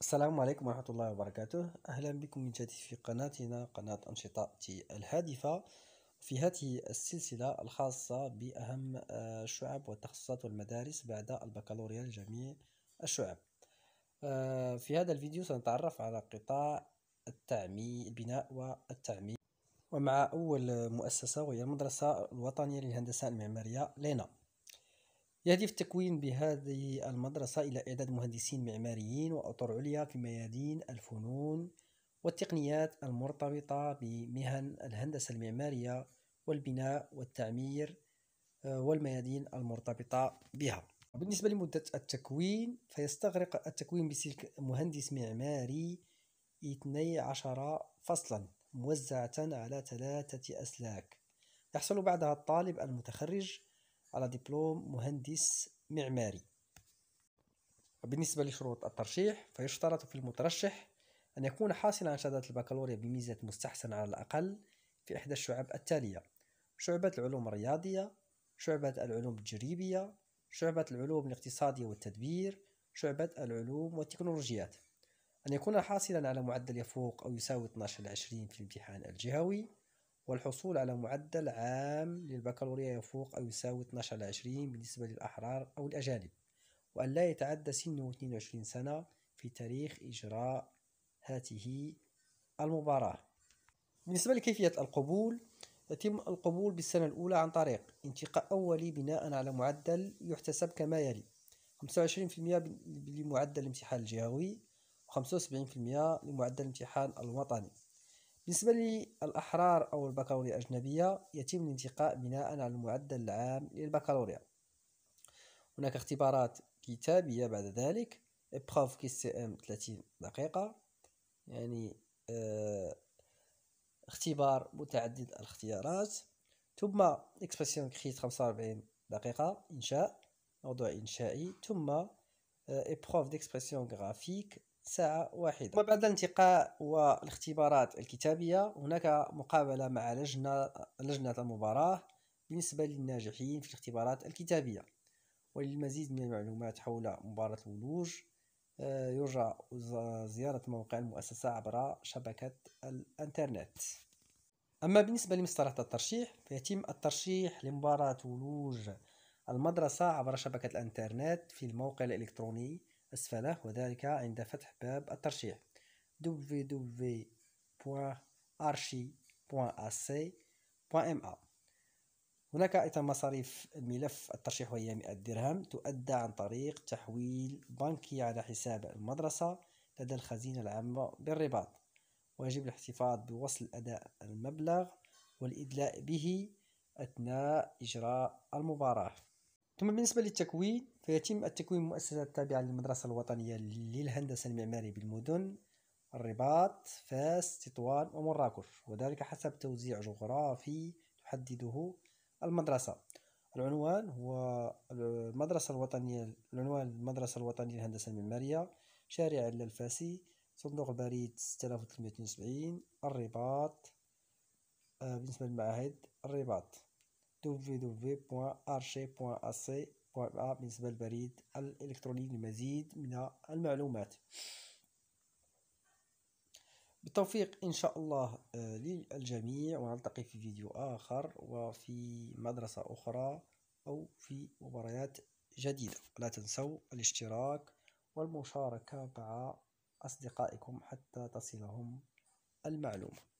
السلام عليكم ورحمة الله وبركاته أهلا بكم من جديد في قناتنا قناة أنشطة الهادفة في هذه السلسلة الخاصة بأهم آه، الشعب والتخصصات والمدارس بعد البكالوريا لجميع الشعب آه، في هذا الفيديو سنتعرف على قطاع التعميم البناء والتعميم ومع أول مؤسسة وهي المدرسة الوطنية للهندسة المعمارية لينا يهدف التكوين بهذه المدرسة إلى إعداد مهندسين معماريين وأطر عليا في ميادين الفنون والتقنيات المرتبطة بمهن الهندسة المعمارية والبناء والتعمير آه، والميادين المرتبطة بها بالنسبة لمدة التكوين فيستغرق التكوين بسلك مهندس معماري 12 فصلا موزعة على ثلاثة أسلاك يحصل بعدها الطالب المتخرج على دبلوم مهندس معماري وبالنسبة لشروط الترشيح فيشترط في المترشح أن يكون حاصلا على شهادة البكالوريا بميزة مستحسن على الأقل في إحدى الشعب التالية شعبة العلوم الرياضية شعبة العلوم التجريبية شعبة العلوم الاقتصادية والتدبير شعبة العلوم والتكنولوجيات أن يكون حاصلا على معدل يفوق أو يساوي 12 إلى 20 في الامتحان الجهوي والحصول على معدل عام للبكالوريا يفوق أو يساوي 12 على 20 بالنسبة للأحرار أو الأجانب وأن لا يتعدى سنه 22 سنة في تاريخ إجراء هذه المباراة بالنسبة لكيفية القبول يتم القبول بالسنة الأولى عن طريق انتقاء أولي بناء على معدل يحتسب كما يلي 25% لمعدل الامتحان الجهوي و75% لمعدل الامتحان الوطني بالنسبة للأحرار أو البكالوريا الأجنبية يتم الانتقاء بناء على المعدل العام للبكالوريا هناك اختبارات كتابية بعد ذلك إبخاف كيس ام 30 دقيقة يعني اه اختبار متعدد الاختيارات ثم اكسبرسيون كريت 45 دقيقة إنشاء موضوع إنشائي ثم إبروف ديكسبرسيون غرافيك ساعة واحدة وبعد الانتقاء والاختبارات الكتابية هناك مقابلة مع لجنة, لجنة المباراة بالنسبة للناجحين في الاختبارات الكتابية وللمزيد من المعلومات حول مباراة الولوج آه، يرجى زيارة موقع المؤسسة عبر شبكة الانترنت أما بالنسبة لمصطلح الترشيح فيتم الترشيح لمباراة ولوج المدرسة عبر شبكة الانترنت في الموقع الإلكتروني أسفله وذلك عند فتح باب الترشيح www.archi.ac.ma هناك أيضا مصاريف ملف الترشيح وهي 100 درهم تؤدى عن طريق تحويل بنكي على حساب المدرسة لدى الخزينة العامة بالرباط ويجب الاحتفاظ بوصل أداء المبلغ والإدلاء به أثناء إجراء المباراة ثم بالنسبة للتكوين فيتم التكوين مؤسسه تابعة للمدرسة الوطنية للهندسة المعمارية بالمدن الرباط فاس تطوان ومراكش وذلك حسب توزيع جغرافي تحدده المدرسة العنوان هو المدرسة الوطنية العنوان المدرسة الوطنية للهندسة المعمارية شارع الفاسي صندوق البريد 6372 الرباط آه، بالنسبة للمعاهد الرباط www.archer.ac.a بالنسبة للبريد الإلكتروني لمزيد من المعلومات بالتوفيق إن شاء الله آه، للجميع ونلتقي في فيديو آخر وفي مدرسة أخرى أو في مباريات جديدة لا تنسوا الاشتراك والمشاركة مع أصدقائكم حتى تصلهم المعلومة